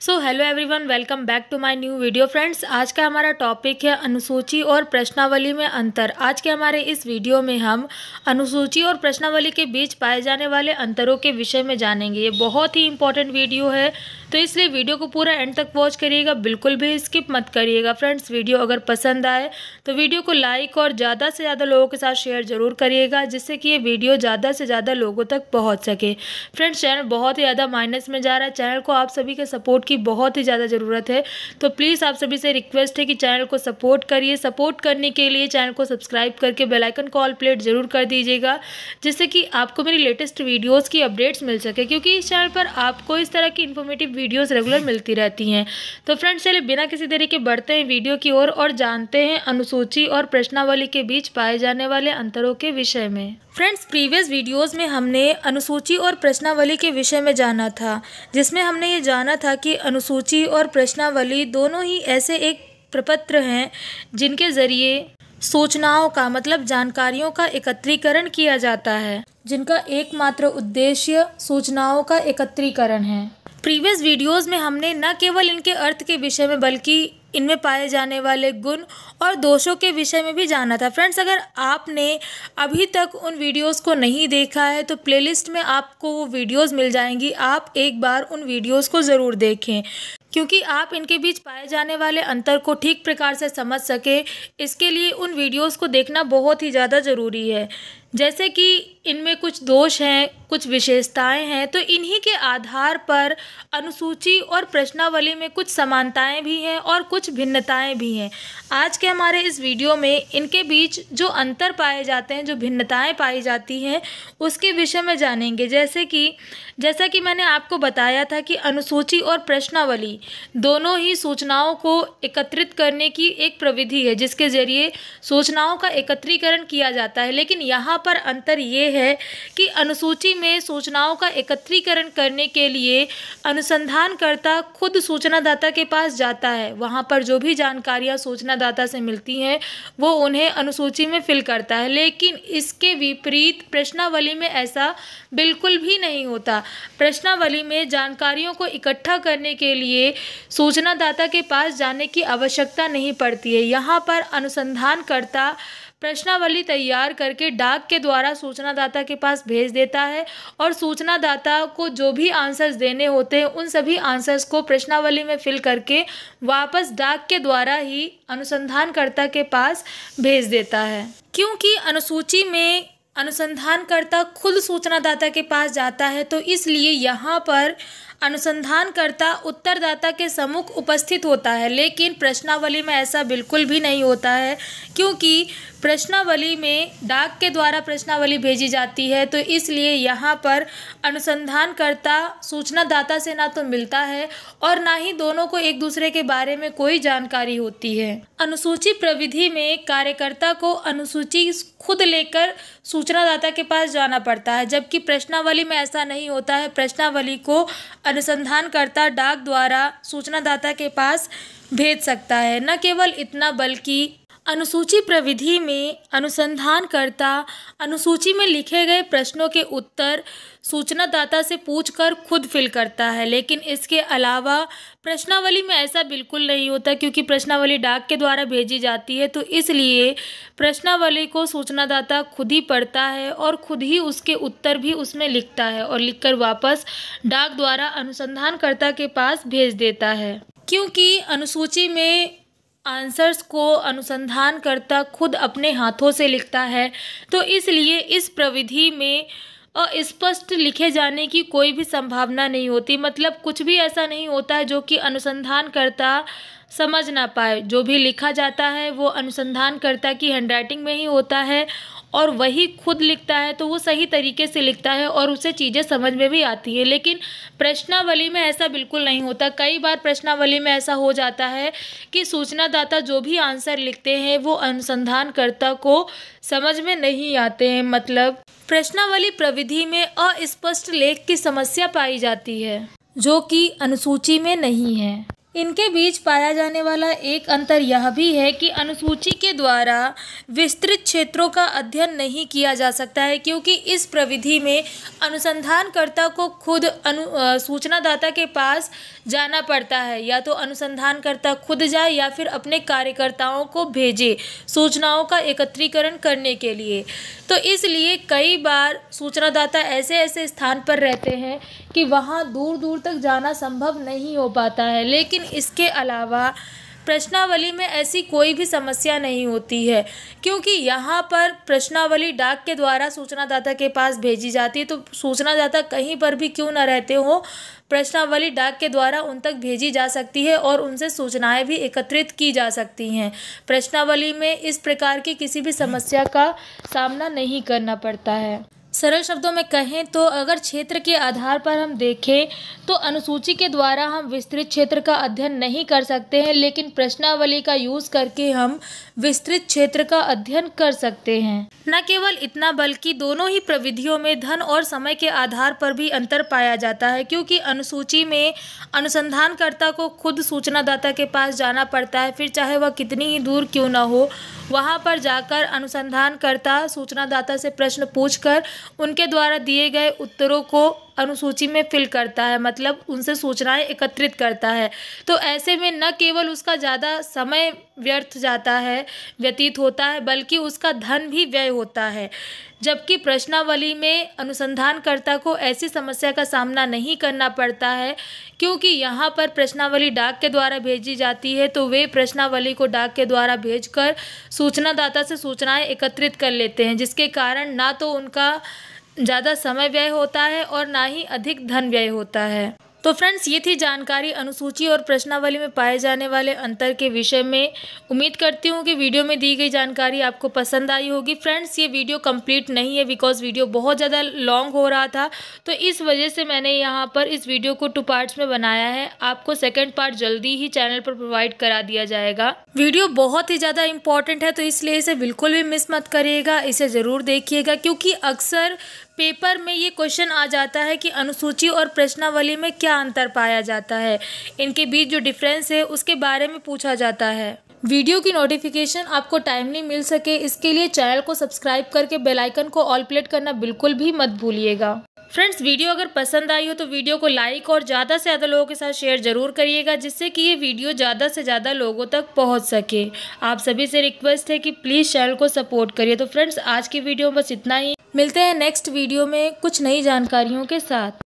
so hello everyone welcome back to my new video friends आज का हमारा topic है अनुसूची और प्रश्नावली में अंतर आज के हमारे इस वीडियो में हम अनुसूची और प्रश्नावली के बीच पाए जाने वाले अंतरों के विषय में जानेंगे ये बहुत ही इंपॉर्टेंट वीडियो है तो इसलिए वीडियो को पूरा एंड तक वॉच करिएगा बिल्कुल भी स्किप मत करिएगा फ्रेंड्स वीडियो अगर पसंद आए तो वीडियो को लाइक और ज़्यादा से ज़्यादा लोगों के साथ शेयर ज़रूर करिएगा जिससे कि ये वीडियो ज़्यादा से ज़्यादा लोगों तक पहुँच सके फ्रेंड्स चैनल बहुत ही ज़्यादा माइनस में जा रहा है चैनल को आप सभी के सपोर्ट की बहुत ही ज़्यादा ज़रूरत है तो प्लीज़ आप सभी से रिक्वेस्ट है कि चैनल को सपोर्ट करिए सपोर्ट करने के लिए चैनल को सब्सक्राइब करके बेलाइकन कॉल प्लेट ज़रूर कर दीजिएगा जिससे कि आपको मेरी लेटेस्ट वीडियोज़ की अपडेट्स मिल सके क्योंकि इस चैनल पर आपको इस तरह की इन्फॉर्मेटिव वीडियोस रेगुलर मिलती रहती हैं तो फ्रेंड्स चलिए बिना किसी देरी के बढ़ते हैं वीडियो की ओर और, और जानते हैं अनुसूची और प्रश्नावली के बीच पाए जाने वाले अंतरों के विषय में फ्रेंड्स प्रीवियस वीडियोस में हमने अनुसूची और प्रश्नावली के विषय में जाना था जिसमें हमने ये जाना था कि अनुसूची और प्रश्नावली दोनों ही ऐसे एक प्रपत्र हैं जिनके ज़रिए सूचनाओं का मतलब जानकारियों का एकत्रीकरण किया जाता है जिनका एकमात्र उद्देश्य सूचनाओं का एकत्रीकरण है प्रीवियस वीडियोस में हमने न केवल इनके अर्थ के विषय में बल्कि इनमें पाए जाने वाले गुण और दोषों के विषय में भी जाना था फ्रेंड्स अगर आपने अभी तक उन वीडियोस को नहीं देखा है तो प्लेलिस्ट में आपको वो वीडियोस मिल जाएंगी आप एक बार उन वीडियोस को ज़रूर देखें क्योंकि आप इनके बीच पाए जाने वाले अंतर को ठीक प्रकार से समझ सकें इसके लिए उन वीडियोज़ को देखना बहुत ही ज़्यादा ज़रूरी है जैसे कि इनमें कुछ दोष हैं कुछ विशेषताएं हैं तो इन्हीं के आधार पर अनुसूची और प्रश्नावली में कुछ समानताएं भी हैं और कुछ भिन्नताएं भी हैं आज के हमारे इस वीडियो में इनके बीच जो अंतर पाए जाते हैं जो भिन्नताएं पाई जाती हैं उसके विषय में जानेंगे जैसे कि जैसा कि मैंने आपको बताया था कि अनुसूची और प्रश्नावली दोनों ही सूचनाओं को एकत्रित करने की एक प्रविधि है जिसके ज़रिए सूचनाओं का एकत्रीकरण किया जाता है लेकिन यहाँ यहाँ पर अंतर ये है कि अनुसूची में सूचनाओं का एकत्रीकरण करने के लिए अनुसंधानकर्ता खुद सूचनादाता के पास जाता है वहाँ पर जो भी जानकारियाँ सूचनादाता से मिलती हैं वो उन्हें अनुसूची में फिल करता है लेकिन इसके विपरीत प्रश्नावली में ऐसा बिल्कुल भी नहीं होता प्रश्नावली में जानकारियों को इकट्ठा करने के लिए सूचनादाता के पास जाने की आवश्यकता नहीं पड़ती है यहाँ पर अनुसंधानकर्ता प्रश्नावली तैयार करके डाक के द्वारा सूचनादाता के पास भेज देता है और सूचनादाता को जो भी आंसर्स देने होते हैं उन सभी आंसर्स को प्रश्नावली में फिल करके वापस डाक के द्वारा ही अनुसंधानकर्ता के पास भेज देता है क्योंकि अनुसूची में अनुसंधानकर्ता खुद सूचनादाता के पास जाता है तो इसलिए यहाँ पर अनुसंधानकर्ता उत्तरदाता के सम्मुख उपस्थित होता है लेकिन प्रश्नावली में ऐसा बिल्कुल भी नहीं होता है क्योंकि प्रश्नावली में डाक के द्वारा प्रश्नावली भेजी जाती है तो इसलिए यहाँ पर अनुसंधानकर्ता सूचनादाता से ना तो मिलता है और ना ही दोनों को एक दूसरे के बारे में कोई जानकारी होती है अनुसूची प्रविधि में कार्यकर्ता को अनुसूची खुद लेकर सूचनादाता के पास जाना पड़ता है जबकि प्रश्नावली में ऐसा नहीं होता है प्रश्नावली को अनुसंधानकर्ता डाक द्वारा सूचनादाता के पास भेज सकता है न केवल इतना बल्कि अनुसूची प्रविधि में अनुसंधानकर्ता अनुसूची में लिखे गए प्रश्नों के उत्तर सूचनादाता से पूछकर खुद फिल करता है लेकिन इसके अलावा प्रश्नावली में ऐसा बिल्कुल नहीं होता क्योंकि प्रश्नावली डाक के द्वारा भेजी जाती है तो इसलिए प्रश्नावली को सूचनादाता खुद ही पढ़ता है और खुद ही उसके उत्तर भी उसमें लिखता है और लिखकर वापस डाक द्वारा अनुसंधानकर्ता के पास भेज देता है क्योंकि अनुसूची में आंसर्स को अनुसंधानकर्ता खुद अपने हाथों से लिखता है तो इसलिए इस प्रविधि में स्पष्ट लिखे जाने की कोई भी संभावना नहीं होती मतलब कुछ भी ऐसा नहीं होता है जो कि अनुसंधानकर्ता समझ ना पाए जो भी लिखा जाता है वो अनुसंधानकर्ता की हैंडराइटिंग में ही होता है और वही खुद लिखता है तो वो सही तरीके से लिखता है और उसे चीज़ें समझ में भी आती है लेकिन प्रश्नावली में ऐसा बिल्कुल नहीं होता कई बार प्रश्नावली में ऐसा हो जाता है कि सूचनादाता जो भी आंसर लिखते हैं वो अनुसंधानकर्ता को समझ में नहीं आते हैं मतलब प्रश्नावली प्रविधि में अस्पष्ट लेख की समस्या पाई जाती है जो कि अनुसूची में नहीं है इनके बीच पाया जाने वाला एक अंतर यह भी है कि अनुसूची के द्वारा विस्तृत क्षेत्रों का अध्ययन नहीं किया जा सकता है क्योंकि इस प्रविधि में अनुसंधानकर्ता को खुद अनु सूचनादाता के पास जाना पड़ता है या तो अनुसंधानकर्ता खुद जाए या फिर अपने कार्यकर्ताओं को भेजे सूचनाओं का एकत्रीकरण करने के लिए तो इसलिए कई बार सूचनादाता ऐसे ऐसे स्थान पर रहते हैं कि वहाँ दूर दूर तक जाना संभव नहीं हो पाता है लेकिन इसके अलावा प्रश्नावली में ऐसी कोई भी समस्या नहीं होती है क्योंकि यहाँ पर प्रश्नावली डाक के द्वारा सूचनादाता के पास भेजी जाती है तो सूचनादाता कहीं पर भी क्यों ना रहते हो प्रश्नावली डाक के द्वारा उन तक भेजी जा सकती है और उनसे सूचनाएं भी एकत्रित की जा सकती हैं प्रश्नावली में इस प्रकार की किसी भी समस्या का सामना नहीं करना पड़ता है सरल शब्दों में कहें तो अगर क्षेत्र के आधार पर हम देखें तो अनुसूची के द्वारा हम विस्तृत क्षेत्र का अध्ययन नहीं कर सकते हैं लेकिन प्रश्नावली का यूज़ करके हम विस्तृत क्षेत्र का अध्ययन कर सकते हैं न केवल इतना बल्कि दोनों ही प्रविधियों में धन और समय के आधार पर भी अंतर पाया जाता है क्योंकि अनुसूची में अनुसंधानकर्ता को खुद सूचनादाता के पास जाना पड़ता है फिर चाहे वह कितनी ही दूर क्यों ना हो वहाँ पर जाकर अनुसंधानकर्ता सूचनादाता से प्रश्न पूछकर उनके द्वारा दिए गए उत्तरों को अनुसूची में फिल करता है मतलब उनसे सूचनाएं एकत्रित करता है तो ऐसे में न केवल उसका ज़्यादा समय व्यर्थ जाता है व्यतीत होता है बल्कि उसका धन भी व्यय होता है जबकि प्रश्नावली में अनुसंधानकर्ता को ऐसी समस्या का सामना नहीं करना पड़ता है क्योंकि यहाँ पर प्रश्नावली डाक के द्वारा भेजी जाती है तो वे प्रश्नावली को डाक के द्वारा भेजकर सूचनादाता से सूचनाएं एकत्रित कर लेते हैं जिसके कारण ना तो उनका ज़्यादा समय व्यय होता है और ना ही अधिक धन व्यय होता है तो फ्रेंड्स ये थी जानकारी अनुसूची और प्रश्नावली में पाए जाने वाले अंतर के विषय में उम्मीद करती हूँ कि वीडियो में दी गई जानकारी आपको पसंद आई होगी फ्रेंड्स ये वीडियो कंप्लीट नहीं है बिकॉज वीडियो बहुत ज़्यादा लॉन्ग हो रहा था तो इस वजह से मैंने यहाँ पर इस वीडियो को टू पार्ट्स में बनाया है आपको सेकेंड पार्ट जल्दी ही चैनल पर प्रोवाइड करा दिया जाएगा वीडियो बहुत ही ज़्यादा इंपॉर्टेंट है तो इसलिए इसे बिल्कुल भी मिस मत करिएगा इसे ज़रूर देखिएगा क्योंकि अक्सर पेपर में ये क्वेश्चन आ जाता है कि अनुसूची और प्रश्नावली में क्या अंतर पाया जाता है इनके बीच जो डिफरेंस है उसके बारे में पूछा जाता है वीडियो की नोटिफिकेशन आपको टाइमली मिल सके इसके लिए चैनल को सब्सक्राइब करके बेल आइकन को ऑल प्लेट करना बिल्कुल भी मत भूलिएगा फ्रेंड्स वीडियो अगर पसंद आई हो तो वीडियो को लाइक और ज़्यादा से ज़्यादा लोगों के साथ शेयर ज़रूर करिएगा जिससे कि ये वीडियो ज़्यादा से ज़्यादा लोगों तक पहुंच सके आप सभी से रिक्वेस्ट है कि प्लीज़ चैनल को सपोर्ट करिए तो फ्रेंड्स आज की वीडियो बस इतना ही मिलते हैं नेक्स्ट वीडियो में कुछ नई जानकारियों के साथ